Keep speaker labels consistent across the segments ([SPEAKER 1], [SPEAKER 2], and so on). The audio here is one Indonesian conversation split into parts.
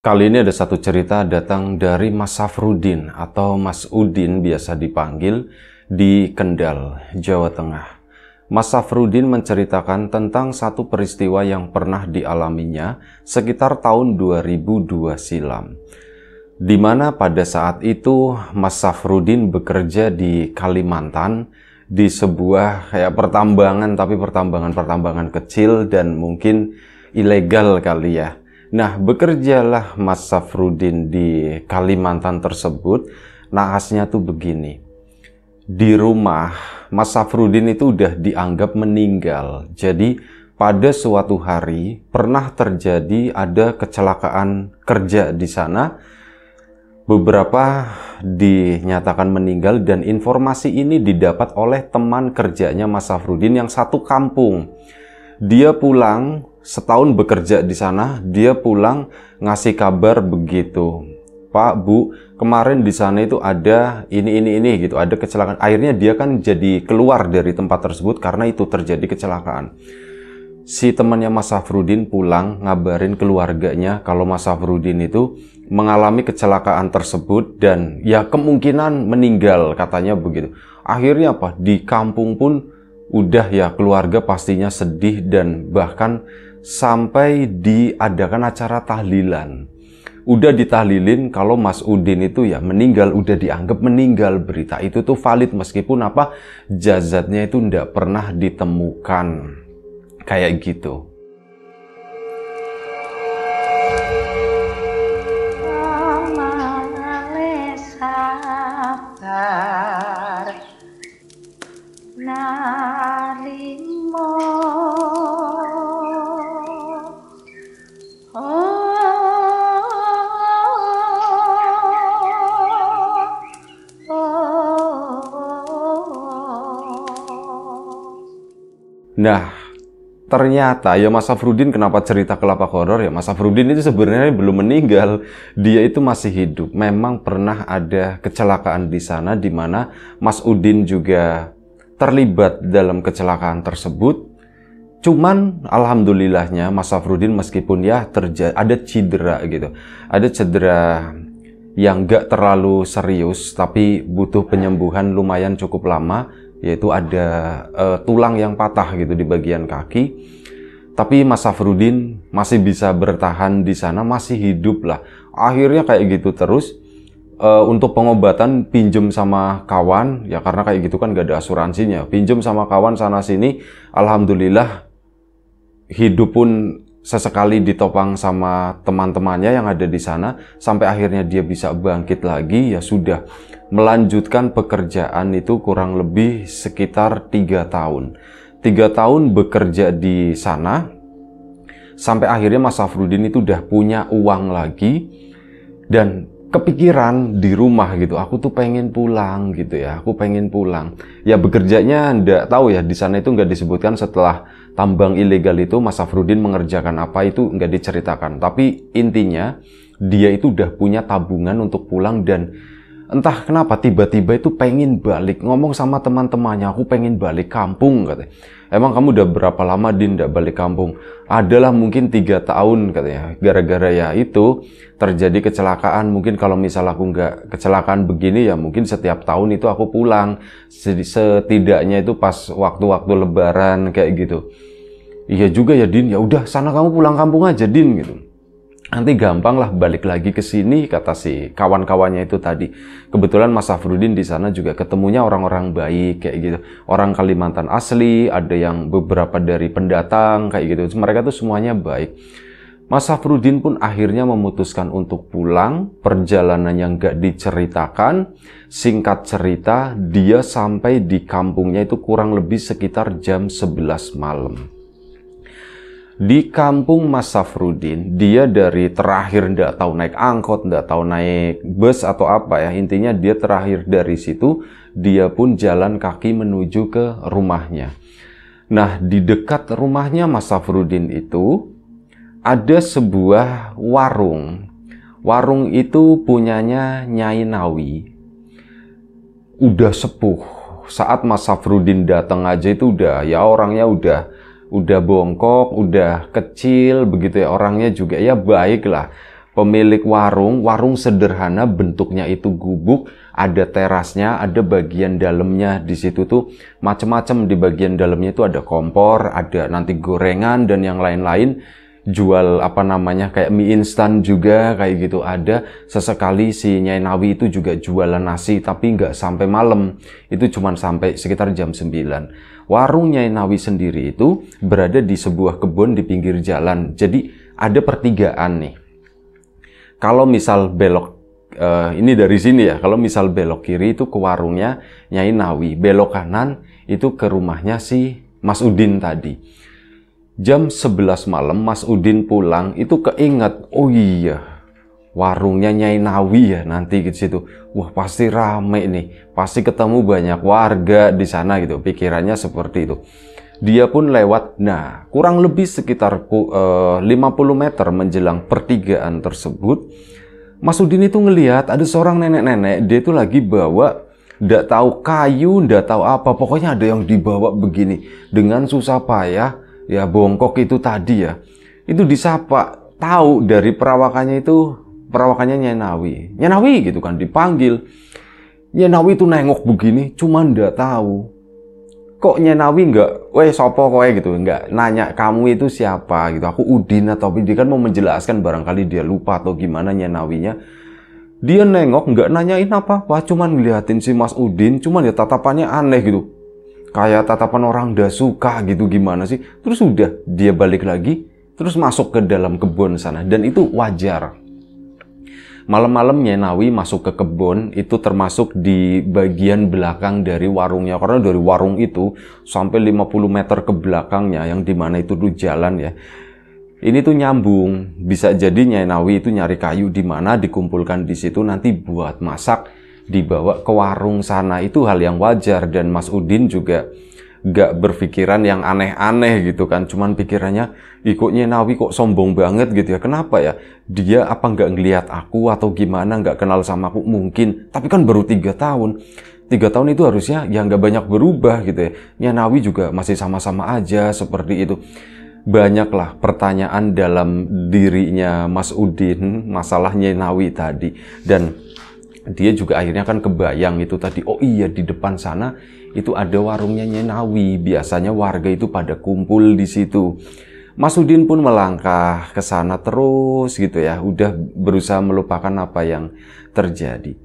[SPEAKER 1] Kali ini ada satu cerita datang dari Mas Safrudin atau Mas Udin biasa dipanggil di Kendal, Jawa Tengah. Mas Safrudin menceritakan tentang satu peristiwa yang pernah dialaminya sekitar tahun 2002 silam. Di mana pada saat itu Mas Safrudin bekerja di Kalimantan di sebuah kayak pertambangan tapi pertambangan-pertambangan kecil dan mungkin ilegal kali ya Nah, bekerjalah Mas Safrudin di Kalimantan tersebut. Naasnya tuh begini. Di rumah, Mas Safrudin itu udah dianggap meninggal. Jadi, pada suatu hari pernah terjadi ada kecelakaan kerja di sana beberapa dinyatakan meninggal dan informasi ini didapat oleh teman kerjanya Mas Safrudin yang satu kampung. Dia pulang setahun bekerja di sana, dia pulang ngasih kabar begitu. Pak, Bu, kemarin di sana itu ada ini, ini, ini gitu, ada kecelakaan. Akhirnya dia kan jadi keluar dari tempat tersebut karena itu terjadi kecelakaan. Si temannya Mas Safrudin pulang ngabarin keluarganya kalau Mas Safrudin itu mengalami kecelakaan tersebut dan ya kemungkinan meninggal katanya begitu. Akhirnya apa? Di kampung pun udah ya keluarga pastinya sedih dan bahkan sampai diadakan acara tahlilan. Udah ditahlilin kalau Mas Udin itu ya meninggal, udah dianggap meninggal. Berita itu tuh valid meskipun apa jazatnya itu ndak pernah ditemukan. Kayak gitu. Nah, ternyata ya Mas Afrudin kenapa cerita kelapa koror ya Mas Afrudin itu sebenarnya belum meninggal dia itu masih hidup memang pernah ada kecelakaan di sana di mana Mas Udin juga terlibat dalam kecelakaan tersebut cuman alhamdulillahnya Mas Afrudin meskipun ya terjadi ada cedera gitu ada cedera yang gak terlalu serius tapi butuh penyembuhan lumayan cukup lama yaitu ada uh, tulang yang patah gitu di bagian kaki. Tapi Mas Safrudin masih bisa bertahan di sana, masih hidup lah. Akhirnya kayak gitu terus uh, untuk pengobatan pinjem sama kawan ya karena kayak gitu kan gak ada asuransinya pinjem sama kawan sana sini alhamdulillah hidup pun sesekali ditopang sama teman-temannya yang ada di sana sampai akhirnya dia bisa bangkit lagi ya sudah melanjutkan pekerjaan itu kurang lebih sekitar tiga tahun tiga tahun bekerja di sana sampai akhirnya Mas Safrudin itu udah punya uang lagi dan kepikiran di rumah gitu aku tuh pengen pulang gitu ya aku pengen pulang ya bekerjanya ndak tahu ya di sana itu nggak disebutkan setelah tambang ilegal itu Mas Afrudin mengerjakan apa itu nggak diceritakan. Tapi intinya dia itu udah punya tabungan untuk pulang dan entah kenapa tiba-tiba itu pengen balik ngomong sama teman-temannya aku pengen balik kampung katanya emang kamu udah berapa lama Din tidak balik kampung adalah mungkin tiga tahun katanya gara-gara ya itu terjadi kecelakaan mungkin kalau misal aku nggak kecelakaan begini ya mungkin setiap tahun itu aku pulang setidaknya itu pas waktu-waktu lebaran kayak gitu iya juga ya Din ya udah sana kamu pulang kampung aja Din gitu nanti gampang lah balik lagi ke sini kata si kawan-kawannya itu tadi kebetulan Mas Afrudin di sana juga ketemunya orang-orang baik kayak gitu orang Kalimantan asli ada yang beberapa dari pendatang kayak gitu mereka tuh semuanya baik Mas Afrudin pun akhirnya memutuskan untuk pulang perjalanan yang gak diceritakan singkat cerita dia sampai di kampungnya itu kurang lebih sekitar jam 11 malam di kampung Mas Safrudin, dia dari terakhir ndak tahu naik angkot, ndak tahu naik bus atau apa ya. Intinya dia terakhir dari situ, dia pun jalan kaki menuju ke rumahnya. Nah, di dekat rumahnya Mas Safrudin itu ada sebuah warung. Warung itu punyanya Nyai Nawi. Udah sepuh. Saat Mas Safrudin datang aja itu udah ya orangnya udah udah bongkok, udah kecil begitu ya orangnya juga ya baiklah. Pemilik warung, warung sederhana bentuknya itu gubuk, ada terasnya, ada bagian dalamnya di situ tuh macam-macam di bagian dalamnya itu ada kompor, ada nanti gorengan dan yang lain-lain jual apa namanya kayak mie instan juga kayak gitu ada sesekali si Nyai Nawi itu juga jualan nasi tapi nggak sampai malam itu cuman sampai sekitar jam 9 warungnya Nawi sendiri itu berada di sebuah kebun di pinggir jalan. Jadi ada pertigaan nih. Kalau misal belok uh, ini dari sini ya. Kalau misal belok kiri itu ke warungnya Nyai Nawi, belok kanan itu ke rumahnya si Mas Udin tadi. Jam 11 malam Mas Udin pulang itu keinget, oh iya warungnya Nyai Nawi ya nanti gitu situ. Wah, pasti rame nih. Pasti ketemu banyak warga di sana gitu. Pikirannya seperti itu. Dia pun lewat. Nah, kurang lebih sekitar eh, uh, 50 meter menjelang pertigaan tersebut, Mas Udin itu ngelihat ada seorang nenek-nenek, dia itu lagi bawa ndak tahu kayu, ndak tahu apa, pokoknya ada yang dibawa begini dengan susah payah ya bongkok itu tadi ya. Itu disapa tahu dari perawakannya itu perawakannya Nyanawi. Nyanawi gitu kan dipanggil. Nyanawi itu nengok begini, cuma ndak tahu. Kok Nyanawi nggak, weh sopo kowe gitu, nggak nanya kamu itu siapa gitu. Aku Udin atau dia kan mau menjelaskan barangkali dia lupa atau gimana Nyanawinya. Dia nengok nggak nanyain apa wah cuma ngeliatin si Mas Udin, cuma ya tatapannya aneh gitu. Kayak tatapan orang udah suka gitu gimana sih. Terus udah dia balik lagi, terus masuk ke dalam kebun sana dan itu wajar malam-malam Nawi masuk ke kebun itu termasuk di bagian belakang dari warungnya karena dari warung itu sampai 50 meter ke belakangnya yang dimana itu tuh jalan ya ini tuh nyambung bisa jadi Nawi itu nyari kayu di mana dikumpulkan di situ nanti buat masak dibawa ke warung sana itu hal yang wajar dan Mas Udin juga gak berpikiran yang aneh-aneh gitu kan cuman pikirannya ikutnya Nawi kok sombong banget gitu ya kenapa ya dia apa nggak ngelihat aku atau gimana nggak kenal sama aku mungkin tapi kan baru tiga tahun tiga tahun itu harusnya ya nggak banyak berubah gitu ya ya Nawi juga masih sama-sama aja seperti itu banyaklah pertanyaan dalam dirinya Mas Udin masalahnya Nawi tadi dan dia juga akhirnya kan kebayang itu tadi oh iya di depan sana itu ada warungnya Nyenawi. Biasanya warga itu pada kumpul di situ. Mas Udin pun melangkah ke sana terus gitu ya, udah berusaha melupakan apa yang terjadi.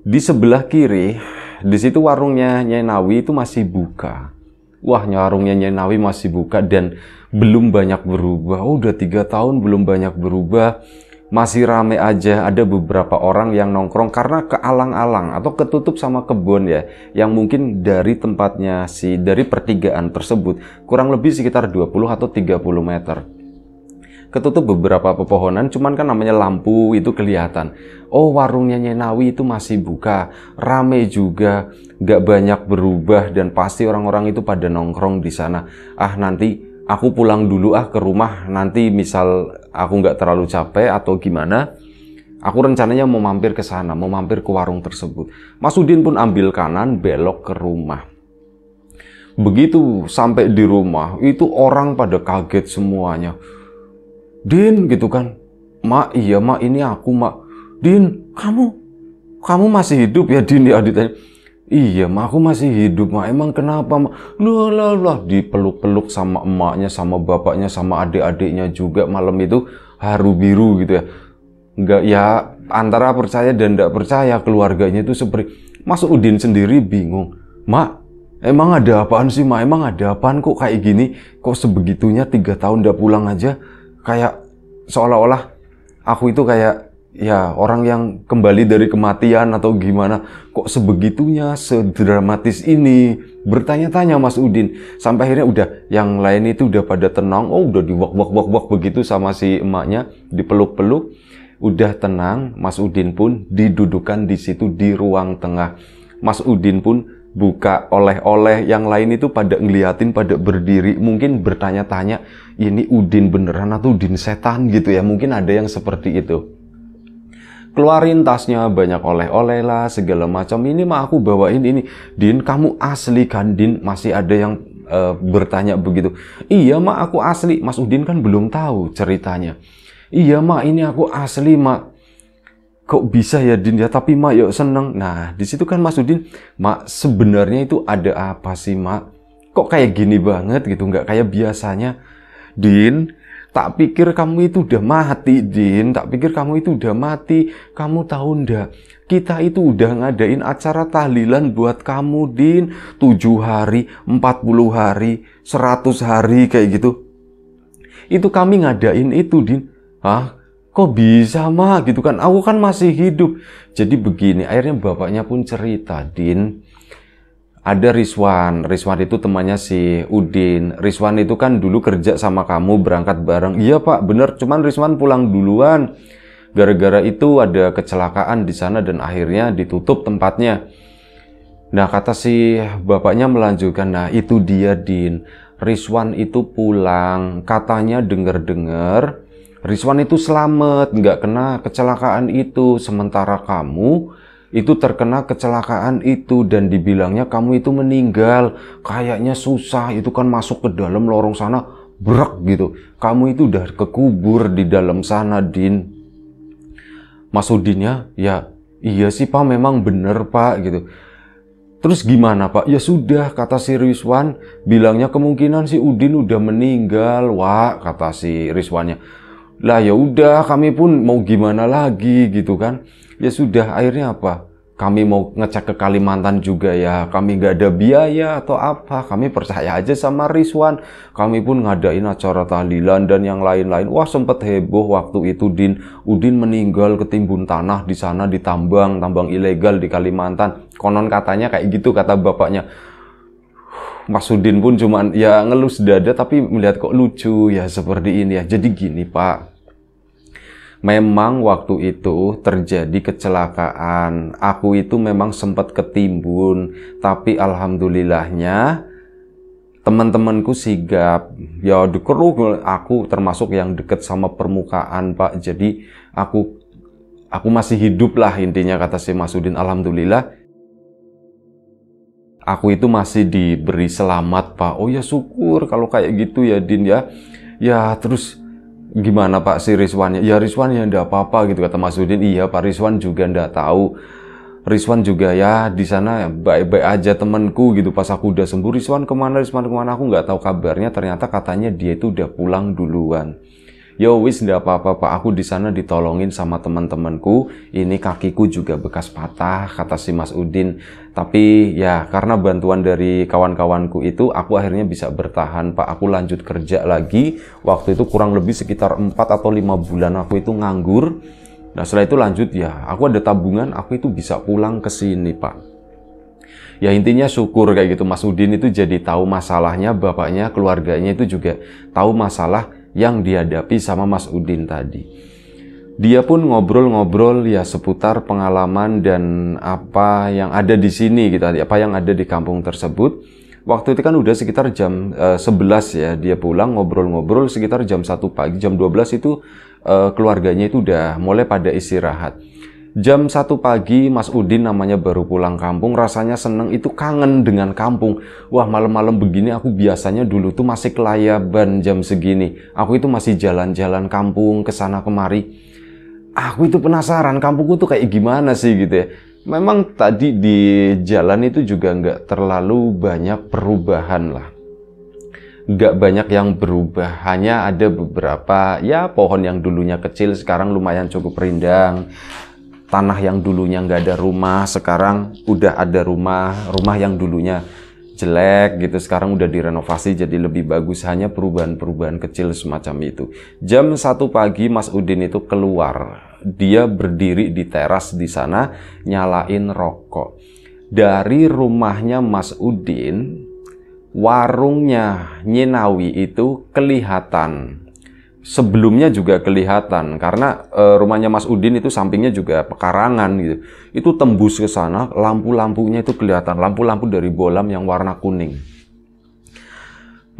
[SPEAKER 1] Di sebelah kiri, di situ warungnya Nyenawi itu masih buka. Wah, warungnya Nyenawi masih buka dan belum banyak berubah. udah tiga tahun belum banyak berubah masih rame aja ada beberapa orang yang nongkrong karena kealang-alang atau ketutup sama kebun ya yang mungkin dari tempatnya si dari pertigaan tersebut kurang lebih sekitar 20 atau 30 meter ketutup beberapa pepohonan cuman kan namanya lampu itu kelihatan oh warungnya Nyenawi itu masih buka rame juga gak banyak berubah dan pasti orang-orang itu pada nongkrong di sana ah nanti aku pulang dulu ah ke rumah nanti misal aku nggak terlalu capek atau gimana aku rencananya mau mampir ke sana mau mampir ke warung tersebut Mas Udin pun ambil kanan belok ke rumah begitu sampai di rumah itu orang pada kaget semuanya Din gitu kan Mak iya mak ini aku mak Din kamu kamu masih hidup ya Din ya ditanya Iya, ma aku masih hidup, ma. Emang kenapa, ma? Lah, lah, lah. Dipeluk-peluk sama emaknya, sama bapaknya, sama adik-adiknya juga malam itu haru biru gitu ya. Enggak, ya antara percaya dan tidak percaya keluarganya itu seperti... masuk Udin sendiri bingung. Ma, emang ada apaan sih, ma? Emang ada apaan kok kayak gini? Kok sebegitunya tiga tahun tidak pulang aja? Kayak seolah-olah aku itu kayak ya orang yang kembali dari kematian atau gimana kok sebegitunya sedramatis ini bertanya-tanya Mas Udin sampai akhirnya udah yang lain itu udah pada tenang oh udah diwak wak wak wak begitu sama si emaknya dipeluk-peluk udah tenang Mas Udin pun didudukan di situ di ruang tengah Mas Udin pun buka oleh-oleh yang lain itu pada ngeliatin pada berdiri mungkin bertanya-tanya ini Udin beneran atau Udin setan gitu ya mungkin ada yang seperti itu keluarin tasnya banyak oleh-oleh lah segala macam ini mah aku bawain ini Din kamu asli kan Din masih ada yang uh, bertanya begitu iya mah aku asli Mas Udin kan belum tahu ceritanya iya mah ini aku asli mak kok bisa ya Din ya tapi mak yuk seneng nah disitu kan Mas Udin mak sebenarnya itu ada apa sih mak kok kayak gini banget gitu nggak kayak biasanya Din Tak pikir kamu itu udah mati, Jin. Tak pikir kamu itu udah mati. Kamu tahu ndak? Kita itu udah ngadain acara tahlilan buat kamu, Din. 7 hari, 40 hari, 100 hari, kayak gitu. Itu kami ngadain itu, Din. Hah? kok bisa mah gitu kan aku kan masih hidup jadi begini akhirnya bapaknya pun cerita Din ada Rizwan. Rizwan itu temannya si Udin. Rizwan itu kan dulu kerja sama kamu berangkat bareng. Iya pak, bener. Cuman Rizwan pulang duluan. Gara-gara itu ada kecelakaan di sana dan akhirnya ditutup tempatnya. Nah kata si bapaknya melanjutkan, nah itu dia Din. Rizwan itu pulang, katanya denger-dengar Rizwan itu selamat, nggak kena kecelakaan itu. Sementara kamu itu terkena kecelakaan itu dan dibilangnya kamu itu meninggal kayaknya susah itu kan masuk ke dalam lorong sana berak gitu kamu itu udah kekubur di dalam sana Din Mas ya iya sih Pak memang bener Pak gitu Terus gimana Pak? Ya sudah, kata si Rizwan. Bilangnya kemungkinan si Udin udah meninggal. Wah, kata si Rizwannya lah ya udah kami pun mau gimana lagi gitu kan ya sudah akhirnya apa kami mau ngecek ke Kalimantan juga ya kami nggak ada biaya atau apa kami percaya aja sama Rizwan kami pun ngadain acara tahlilan dan yang lain-lain wah sempet heboh waktu itu Din Udin meninggal ketimbun tanah di sana di tambang tambang ilegal di Kalimantan konon katanya kayak gitu kata bapaknya Mas Udin pun cuman ya ngelus dada tapi melihat kok lucu ya seperti ini ya jadi gini Pak memang waktu itu terjadi kecelakaan. Aku itu memang sempat ketimbun, tapi alhamdulillahnya teman-temanku sigap. Ya dikeruh aku termasuk yang deket sama permukaan, Pak. Jadi aku aku masih hidup lah intinya kata si Masudin alhamdulillah. Aku itu masih diberi selamat, Pak. Oh ya syukur kalau kayak gitu ya Din ya. Ya terus gimana Pak si Rizwan ya Rizwan ya ndak apa-apa gitu kata Mas Udin iya Pak Rizwan juga ndak tahu Rizwan juga ya di sana baik-baik aja temanku gitu pas aku udah sembuh Rizwan kemana Rizwan kemana aku nggak tahu kabarnya ternyata katanya dia itu udah pulang duluan Yo ya wis ndak apa-apa pak aku di sana ditolongin sama teman-temanku ini kakiku juga bekas patah kata si Mas Udin tapi ya karena bantuan dari kawan-kawanku itu aku akhirnya bisa bertahan Pak. Aku lanjut kerja lagi. Waktu itu kurang lebih sekitar 4 atau 5 bulan aku itu nganggur. Nah setelah itu lanjut ya aku ada tabungan aku itu bisa pulang ke sini Pak ya intinya syukur kayak gitu Mas Udin itu jadi tahu masalahnya bapaknya keluarganya itu juga tahu masalah yang dihadapi sama Mas Udin tadi dia pun ngobrol-ngobrol ya seputar pengalaman dan apa yang ada di sini gitu, apa yang ada di kampung tersebut. Waktu itu kan udah sekitar jam uh, eh, 11 ya, dia pulang ngobrol-ngobrol sekitar jam 1 pagi, jam 12 itu uh, keluarganya itu udah mulai pada istirahat. Jam 1 pagi Mas Udin namanya baru pulang kampung, rasanya seneng itu kangen dengan kampung. Wah malam-malam begini aku biasanya dulu tuh masih kelayaban jam segini. Aku itu masih jalan-jalan kampung kesana kemari aku itu penasaran kampungku tuh kayak gimana sih gitu ya. Memang tadi di jalan itu juga nggak terlalu banyak perubahan lah. Nggak banyak yang berubah, hanya ada beberapa ya pohon yang dulunya kecil sekarang lumayan cukup rindang. Tanah yang dulunya nggak ada rumah sekarang udah ada rumah, rumah yang dulunya jelek gitu sekarang udah direnovasi jadi lebih bagus hanya perubahan-perubahan kecil semacam itu jam satu pagi Mas Udin itu keluar dia berdiri di teras di sana nyalain rokok dari rumahnya Mas Udin warungnya Nyinawi itu kelihatan sebelumnya juga kelihatan karena e, rumahnya Mas Udin itu sampingnya juga pekarangan gitu. Itu tembus ke sana, lampu-lampunya itu kelihatan, lampu-lampu dari bolam yang warna kuning.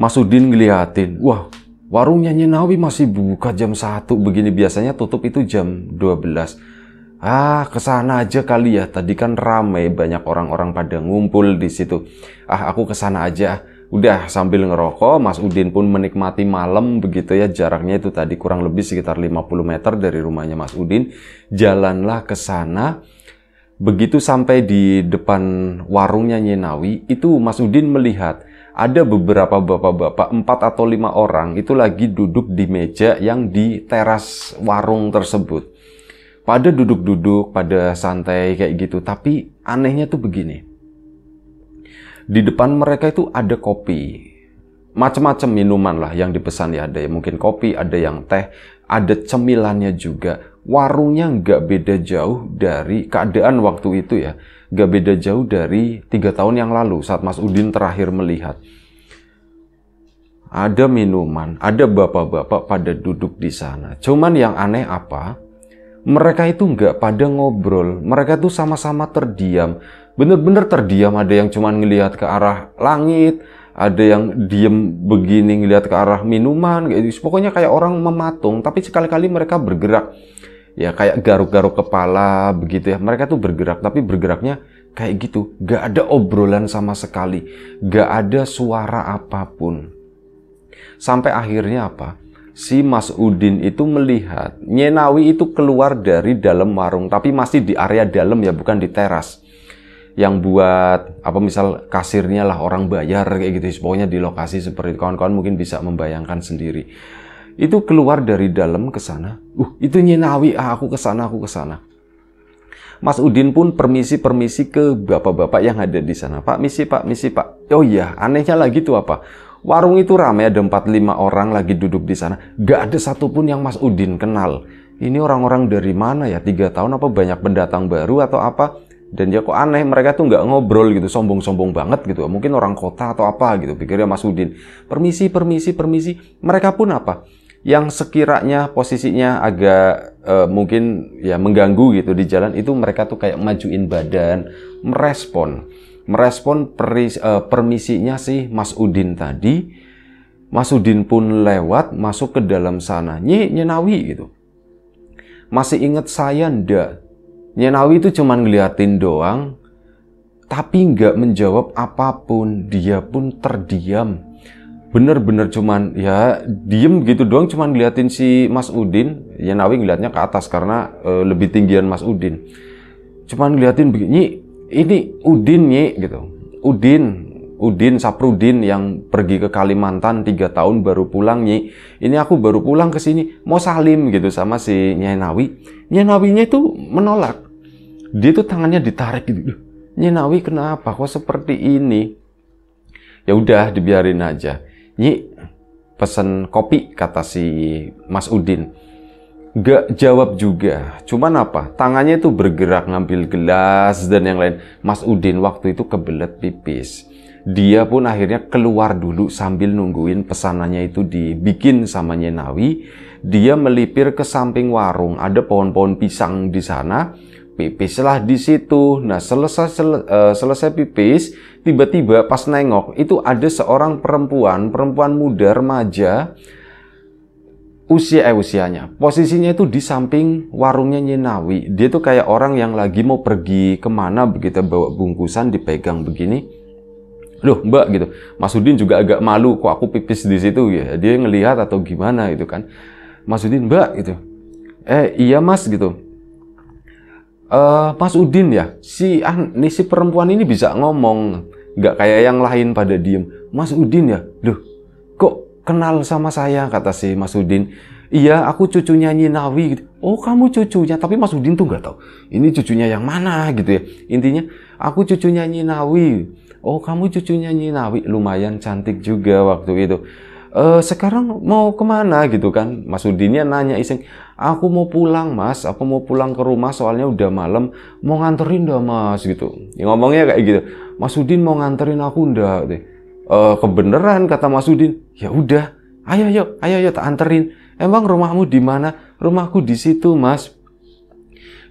[SPEAKER 1] Mas Udin ngeliatin, wah warungnya Nyenawi masih buka jam satu, begini biasanya tutup itu jam 12. Ah, ke sana aja kali ya. Tadi kan ramai banyak orang-orang pada ngumpul di situ. Ah, aku ke sana aja ah. Udah sambil ngerokok, Mas Udin pun menikmati malam begitu ya. Jaraknya itu tadi kurang lebih sekitar 50 meter dari rumahnya Mas Udin. Jalanlah ke sana. Begitu sampai di depan warungnya Nyenawi, itu Mas Udin melihat ada beberapa bapak-bapak, empat atau lima orang itu lagi duduk di meja yang di teras warung tersebut. Pada duduk-duduk, pada santai kayak gitu. Tapi anehnya tuh begini di depan mereka itu ada kopi. Macam-macam minuman lah yang dipesan ya. Ada yang mungkin kopi, ada yang teh, ada cemilannya juga. Warungnya nggak beda jauh dari keadaan waktu itu ya. Nggak beda jauh dari tiga tahun yang lalu saat Mas Udin terakhir melihat ada minuman, ada bapak-bapak pada duduk di sana. Cuman yang aneh apa? Mereka itu nggak pada ngobrol, mereka tuh sama-sama terdiam, bener-bener terdiam ada yang cuman ngelihat ke arah langit ada yang diem begini ngelihat ke arah minuman gitu. pokoknya kayak orang mematung tapi sekali-kali mereka bergerak ya kayak garuk-garuk kepala begitu ya mereka tuh bergerak tapi bergeraknya kayak gitu gak ada obrolan sama sekali gak ada suara apapun sampai akhirnya apa si Mas Udin itu melihat Nyenawi itu keluar dari dalam warung tapi masih di area dalam ya bukan di teras yang buat apa misal kasirnya lah orang bayar kayak gitu pokoknya di lokasi seperti kawan-kawan mungkin bisa membayangkan sendiri itu keluar dari dalam ke sana uh itu nyenawi ah, aku ke sana aku ke sana Mas Udin pun permisi-permisi ke bapak-bapak yang ada di sana. Pak, misi pak, misi pak. Oh iya, anehnya lagi tuh apa? Warung itu ramai, ada 4-5 orang lagi duduk di sana. Gak ada satupun yang Mas Udin kenal. Ini orang-orang dari mana ya? Tiga tahun apa banyak pendatang baru atau apa? dan ya kok aneh mereka tuh nggak ngobrol gitu sombong-sombong banget gitu mungkin orang kota atau apa gitu pikirnya Mas Udin permisi permisi permisi mereka pun apa yang sekiranya posisinya agak e, mungkin ya mengganggu gitu di jalan itu mereka tuh kayak majuin badan merespon merespon peris, e, permisinya sih Mas Udin tadi Mas Udin pun lewat masuk ke dalam sana nyi nyenawi gitu masih inget saya ndak Nyenawi itu cuma ngeliatin doang, tapi nggak menjawab apapun. Dia pun terdiam. Bener-bener cuman ya diem gitu doang, cuman ngeliatin si Mas Udin. Nyenawi ngeliatnya ke atas karena e, lebih tinggian Mas Udin. Cuman ngeliatin begini, ini Udin nih gitu. Udin Udin Saprudin yang pergi ke Kalimantan tiga tahun baru pulang Nih, Ini aku baru pulang ke sini mau salim gitu sama si Nyai Nawi. Nyai Nawinya itu menolak. Dia tuh tangannya ditarik gitu. Nyai Nawi kenapa kok seperti ini? Ya udah dibiarin aja. Nyi pesen kopi kata si Mas Udin. Gak jawab juga. Cuman apa? Tangannya itu bergerak ngambil gelas dan yang lain. Mas Udin waktu itu kebelet pipis dia pun akhirnya keluar dulu sambil nungguin pesanannya itu dibikin sama Nyenawi. Dia melipir ke samping warung, ada pohon-pohon pisang di sana. Pipislah di situ. Nah, selesai eh, selesai pipis, tiba-tiba pas nengok itu ada seorang perempuan, perempuan muda remaja usia eh usianya. Posisinya itu di samping warungnya Nyenawi. Dia tuh kayak orang yang lagi mau pergi kemana begitu bawa bungkusan dipegang begini Loh mbak gitu, Mas Udin juga agak malu kok aku pipis di situ ya. Dia ngelihat atau gimana gitu kan. Mas Udin mbak gitu. Eh iya mas gitu. Eh mas Udin ya, si ah, nih si perempuan ini bisa ngomong, nggak kayak yang lain pada diem. Mas Udin ya, loh kok kenal sama saya kata si Mas Udin. Iya, aku cucunya Nyinawi. Gitu. Oh, kamu cucunya. Tapi Mas Udin tuh nggak tahu. Ini cucunya yang mana gitu ya. Intinya, aku cucunya Nyinawi oh kamu cucunya Nyinawi lumayan cantik juga waktu itu e, sekarang mau kemana gitu kan Mas Udinnya nanya iseng aku mau pulang mas aku mau pulang ke rumah soalnya udah malam mau nganterin dah mas gitu ya, ngomongnya kayak gitu Mas Udin mau nganterin aku ndak gitu. e, eh, kebeneran kata Mas Udin ya udah ayo yuk ayo yuk tak anterin emang rumahmu di mana rumahku di situ mas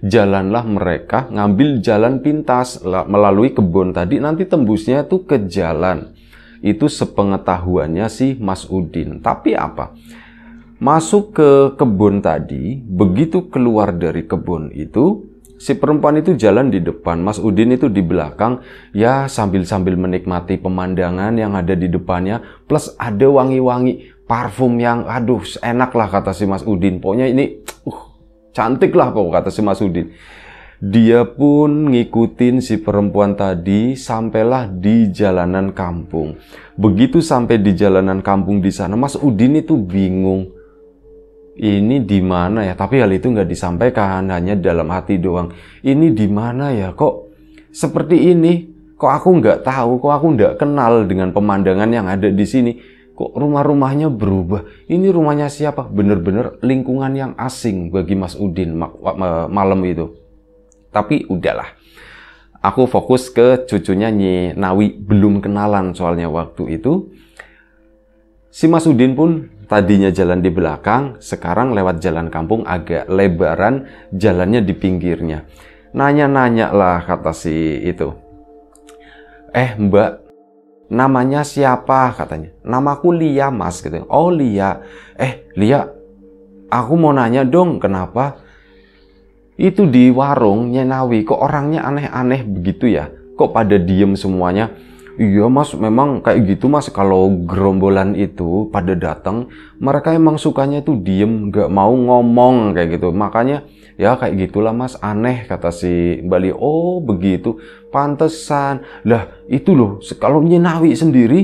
[SPEAKER 1] jalanlah mereka ngambil jalan pintas melalui kebun tadi nanti tembusnya itu ke jalan itu sepengetahuannya si Mas Udin tapi apa masuk ke kebun tadi begitu keluar dari kebun itu si perempuan itu jalan di depan, Mas Udin itu di belakang, ya sambil-sambil menikmati pemandangan yang ada di depannya, plus ada wangi-wangi parfum yang aduh enak lah kata si Mas Udin. Pokoknya ini uh Cantik lah kok kata si Mas Udin. Dia pun ngikutin si perempuan tadi sampailah di jalanan kampung. Begitu sampai di jalanan kampung di sana, Mas Udin itu bingung. Ini di mana ya? Tapi hal itu nggak disampaikan, hanya dalam hati doang. Ini di mana ya? Kok seperti ini? Kok aku nggak tahu? Kok aku nggak kenal dengan pemandangan yang ada di sini? kok rumah-rumahnya berubah? Ini rumahnya siapa? Bener-bener lingkungan yang asing bagi Mas Udin malam itu. Tapi udahlah. Aku fokus ke cucunya Nyi Nawi, belum kenalan soalnya waktu itu. Si Mas Udin pun tadinya jalan di belakang, sekarang lewat jalan kampung agak lebaran, jalannya di pinggirnya. Nanya-nanya lah kata si itu. Eh mbak, namanya siapa katanya namaku Lia mas gitu oh Lia eh Lia aku mau nanya dong kenapa itu di warung Nyenawi kok orangnya aneh-aneh begitu ya kok pada diem semuanya iya mas memang kayak gitu mas kalau gerombolan itu pada datang mereka emang sukanya itu diem nggak mau ngomong kayak gitu makanya Ya kayak gitulah mas, aneh kata si Bali. Oh begitu, pantesan. Lah itu loh, kalau Nyinawi sendiri,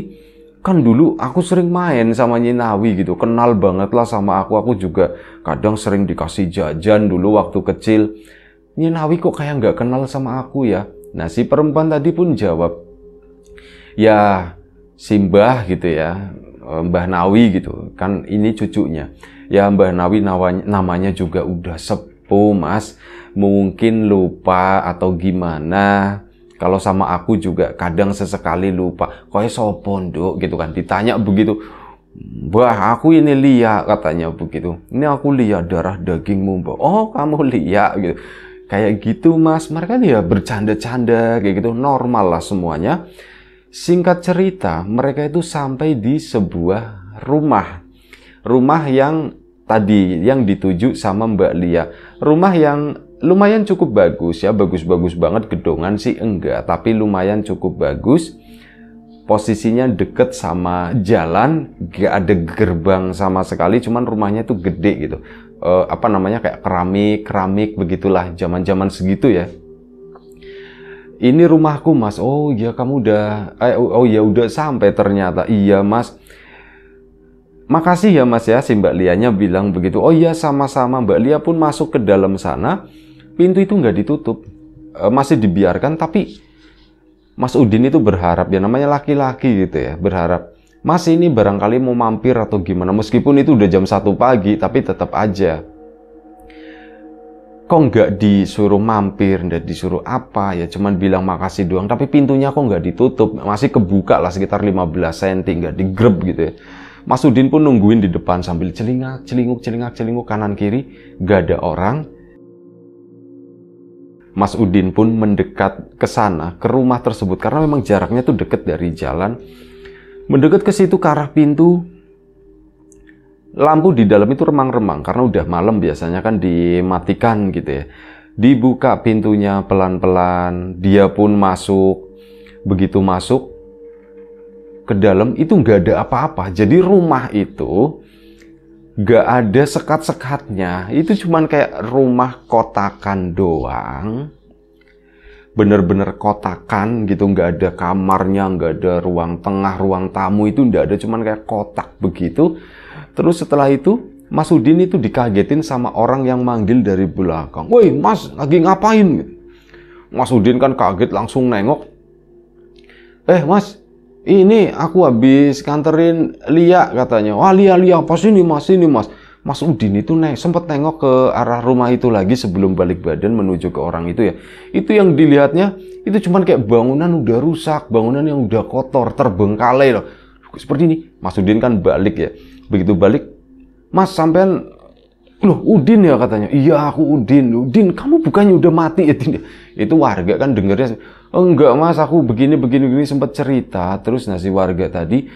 [SPEAKER 1] kan dulu aku sering main sama Nyinawi gitu, kenal banget lah sama aku. Aku juga kadang sering dikasih jajan dulu waktu kecil. Nyinawi kok kayak nggak kenal sama aku ya? Nah si perempuan tadi pun jawab, ya Simbah gitu ya, eh, Mbah Nawi gitu, kan ini cucunya. Ya Mbah Nawi namanya juga udah sepuluh gitu mas mungkin lupa atau gimana kalau sama aku juga kadang sesekali lupa kok sopo pondok gitu kan ditanya begitu wah aku ini Lia katanya begitu. Ini aku Lia darah dagingmu, Mbak. Oh, kamu Lia gitu. Kayak gitu, Mas. Mereka dia ya bercanda-canda kayak gitu. Normal lah semuanya. Singkat cerita, mereka itu sampai di sebuah rumah. Rumah yang tadi yang dituju sama Mbak Lia. Rumah yang lumayan cukup bagus ya, bagus-bagus banget gedongan sih enggak, tapi lumayan cukup bagus. Posisinya deket sama jalan, gak ada gerbang sama sekali, cuman rumahnya tuh gede gitu. E, apa namanya kayak keramik, keramik begitulah zaman-zaman segitu ya. Ini rumahku mas, oh ya kamu udah, eh, oh, oh ya udah sampai ternyata, iya mas Makasih ya Mas ya, si Mbak Lianya bilang begitu. Oh iya sama-sama Mbak Lia pun masuk ke dalam sana. Pintu itu nggak ditutup, e, masih dibiarkan. Tapi Mas Udin itu berharap ya namanya laki-laki gitu ya, berharap. Mas ini barangkali mau mampir atau gimana, meskipun itu udah jam satu pagi, tapi tetap aja. Kok nggak disuruh mampir, nggak disuruh apa, ya cuman bilang makasih doang, tapi pintunya kok nggak ditutup, masih kebuka lah sekitar 15 cm, nggak digreb gitu ya Mas Udin pun nungguin di depan sambil celingak, celinguk, celingak, celinguk kanan kiri, gak ada orang. Mas Udin pun mendekat ke sana, ke rumah tersebut karena memang jaraknya tuh deket dari jalan. Mendekat ke situ ke arah pintu, lampu di dalam itu remang-remang karena udah malam biasanya kan dimatikan gitu ya. Dibuka pintunya pelan-pelan, dia pun masuk. Begitu masuk, ke dalam itu nggak ada apa-apa. Jadi rumah itu nggak ada sekat-sekatnya. Itu cuman kayak rumah kotakan doang. Bener-bener kotakan gitu, nggak ada kamarnya, nggak ada ruang tengah, ruang tamu itu nggak ada, cuman kayak kotak begitu. Terus setelah itu Mas Udin itu dikagetin sama orang yang manggil dari belakang. Woi mas, lagi ngapain? Mas Udin kan kaget langsung nengok. Eh mas, ini aku habis kanterin Lia katanya wah Lia Lia apa sih ini mas ini mas Mas Udin itu naik sempat nengok ke arah rumah itu lagi sebelum balik badan menuju ke orang itu ya itu yang dilihatnya itu cuman kayak bangunan udah rusak bangunan yang udah kotor terbengkalai loh seperti ini Mas Udin kan balik ya begitu balik Mas sampean loh Udin ya katanya iya aku Udin Udin kamu bukannya udah mati ya tidak? Ya? itu warga kan dengernya Oh, enggak mas aku begini begini begini sempat cerita terus nasi warga tadi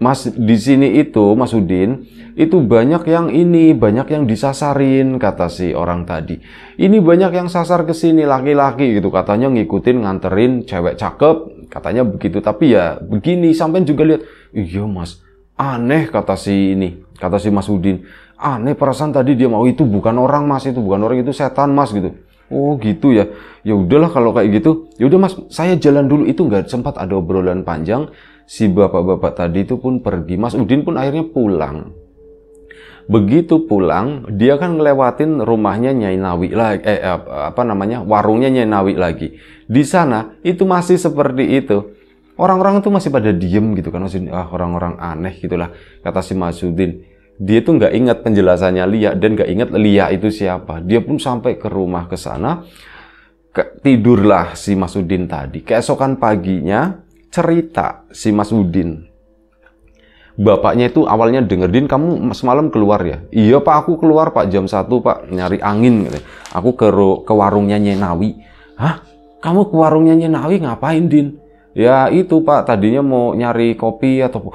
[SPEAKER 1] Mas di sini itu Mas Udin itu banyak yang ini banyak yang disasarin kata si orang tadi. Ini banyak yang sasar ke sini laki-laki gitu katanya ngikutin nganterin cewek cakep katanya begitu tapi ya begini sampai juga lihat iya Mas aneh kata si ini kata si Mas Udin aneh perasaan tadi dia mau itu bukan orang Mas itu bukan orang itu setan Mas gitu. Oh gitu ya. Ya udahlah kalau kayak gitu. Ya udah Mas, saya jalan dulu itu nggak sempat ada obrolan panjang. Si bapak-bapak tadi itu pun pergi. Mas Udin pun akhirnya pulang. Begitu pulang, dia kan ngelewatin rumahnya Nyai Nawi lagi, eh apa namanya warungnya Nyai Nawi lagi. Di sana itu masih seperti itu. Orang-orang itu masih pada diem gitu kan, masih ah orang-orang aneh gitulah kata si Mas Udin dia tuh nggak ingat penjelasannya Lia dan nggak ingat Lia itu siapa. Dia pun sampai ke rumah ke sana, tidurlah si Mas Udin tadi. Keesokan paginya cerita si Mas Udin. Bapaknya itu awalnya denger, Din kamu semalam keluar ya? Iya pak, aku keluar pak jam 1 pak, nyari angin. Gitu. Aku ke, ke warungnya Nyenawi. Hah? Kamu ke warungnya Nyenawi ngapain Din? Ya itu pak, tadinya mau nyari kopi atau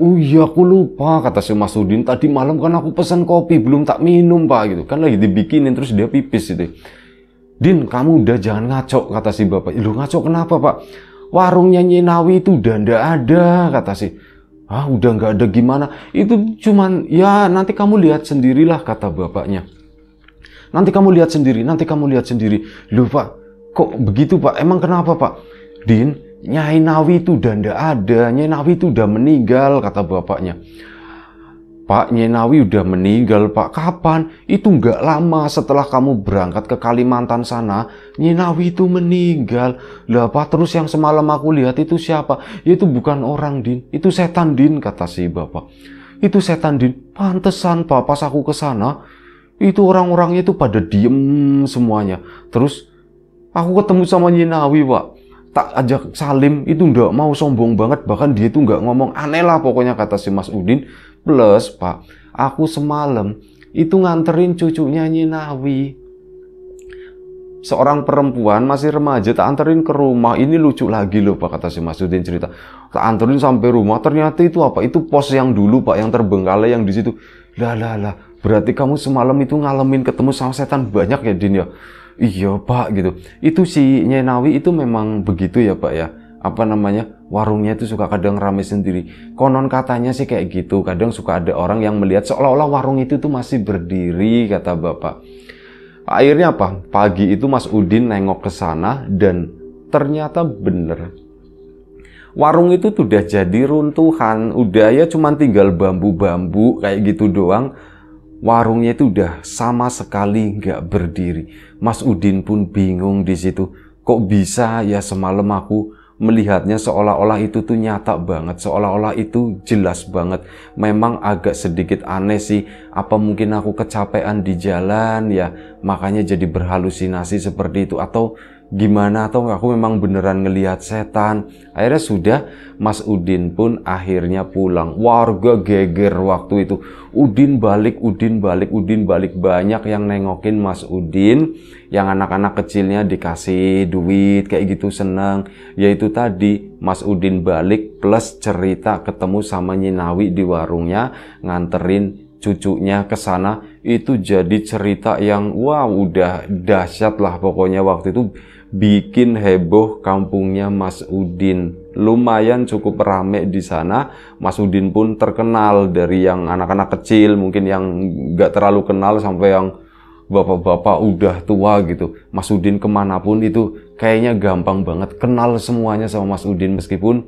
[SPEAKER 1] Oh iya aku lupa kata si Mas Udin tadi malam kan aku pesan kopi belum tak minum pak gitu kan lagi dibikinin terus dia pipis gitu. Din kamu udah jangan ngaco kata si bapak. Lu ngaco kenapa pak? Warungnya Nyinawi itu udah ndak ada kata si. Ah udah nggak ada gimana? Itu cuman ya nanti kamu lihat sendirilah kata bapaknya. Nanti kamu lihat sendiri, nanti kamu lihat sendiri. Lu pak kok begitu pak? Emang kenapa pak? Din Nyai Nawi itu udah ndak ada, Nyai Nawi itu udah meninggal, kata bapaknya. Pak, Nyai Nawi udah meninggal, Pak. Kapan? Itu nggak lama setelah kamu berangkat ke Kalimantan sana, Nyai Nawi itu meninggal. Lah, Pak, terus yang semalam aku lihat itu siapa? Ya, itu bukan orang, Din. Itu setan, Din, kata si bapak. Itu setan, Din. Pantesan, Pak, pas aku ke sana, itu orang-orangnya itu pada diem semuanya. Terus, aku ketemu sama Nyai Nawi, Pak tak ajak salim itu ndak mau sombong banget bahkan dia itu nggak ngomong aneh lah pokoknya kata si Mas Udin plus Pak aku semalam itu nganterin cucunya Nyinawi seorang perempuan masih remaja tak anterin ke rumah ini lucu lagi loh Pak kata si Mas Udin cerita tak anterin sampai rumah ternyata itu apa itu pos yang dulu Pak yang terbengkalai yang di situ lah lah lah berarti kamu semalam itu ngalamin ketemu sama setan banyak ya Din ya iya pak gitu itu si Nyai Nawi itu memang begitu ya pak ya apa namanya warungnya itu suka kadang rame sendiri konon katanya sih kayak gitu kadang suka ada orang yang melihat seolah-olah warung itu tuh masih berdiri kata bapak akhirnya apa pagi itu Mas Udin nengok ke sana dan ternyata bener warung itu tuh udah jadi runtuhan udah ya cuman tinggal bambu-bambu kayak gitu doang warungnya itu udah sama sekali nggak berdiri. Mas Udin pun bingung di situ. Kok bisa ya semalam aku melihatnya seolah-olah itu tuh nyata banget, seolah-olah itu jelas banget. Memang agak sedikit aneh sih, apa mungkin aku kecapean di jalan ya, makanya jadi berhalusinasi seperti itu atau gimana atau aku memang beneran ngelihat setan akhirnya sudah Mas Udin pun akhirnya pulang warga geger waktu itu Udin balik Udin balik Udin balik banyak yang nengokin Mas Udin yang anak-anak kecilnya dikasih duit kayak gitu seneng yaitu tadi Mas Udin balik plus cerita ketemu sama Nyinawi di warungnya nganterin cucunya ke sana itu jadi cerita yang wow udah dahsyat lah pokoknya waktu itu bikin heboh kampungnya Mas Udin. Lumayan cukup rame di sana. Mas Udin pun terkenal dari yang anak-anak kecil, mungkin yang nggak terlalu kenal sampai yang bapak-bapak udah tua gitu. Mas Udin kemanapun itu kayaknya gampang banget kenal semuanya sama Mas Udin meskipun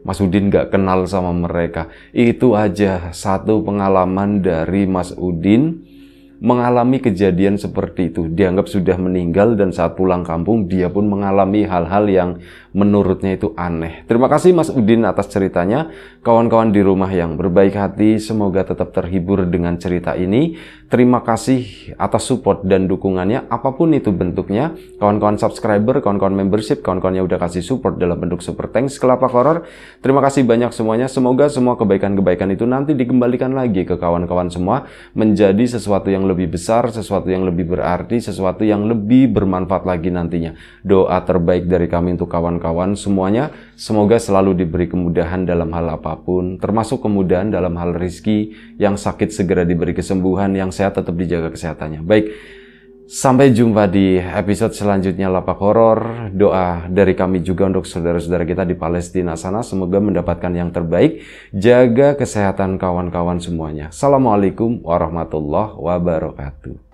[SPEAKER 1] Mas Udin gak kenal sama mereka. Itu aja satu pengalaman dari Mas Udin mengalami kejadian seperti itu. Dianggap sudah meninggal dan saat pulang kampung dia pun mengalami hal-hal yang menurutnya itu aneh. Terima kasih Mas Udin atas ceritanya. Kawan-kawan di rumah yang berbaik hati, semoga tetap terhibur dengan cerita ini. Terima kasih atas support dan dukungannya, apapun itu bentuknya. Kawan-kawan subscriber, kawan-kawan membership, kawan-kawan yang udah kasih support dalam bentuk super thanks kelapa horror. Terima kasih banyak semuanya. Semoga semua kebaikan-kebaikan itu nanti dikembalikan lagi ke kawan-kawan semua menjadi sesuatu yang lebih besar, sesuatu yang lebih berarti, sesuatu yang lebih bermanfaat lagi nantinya. Doa terbaik dari kami untuk kawan kawan-kawan semuanya. Semoga selalu diberi kemudahan dalam hal apapun, termasuk kemudahan dalam hal rizki, yang sakit segera diberi kesembuhan, yang sehat tetap dijaga kesehatannya. Baik, Sampai jumpa di episode selanjutnya Lapak Horor. Doa dari kami juga untuk saudara-saudara kita di Palestina sana. Semoga mendapatkan yang terbaik. Jaga kesehatan kawan-kawan semuanya. Assalamualaikum warahmatullahi wabarakatuh.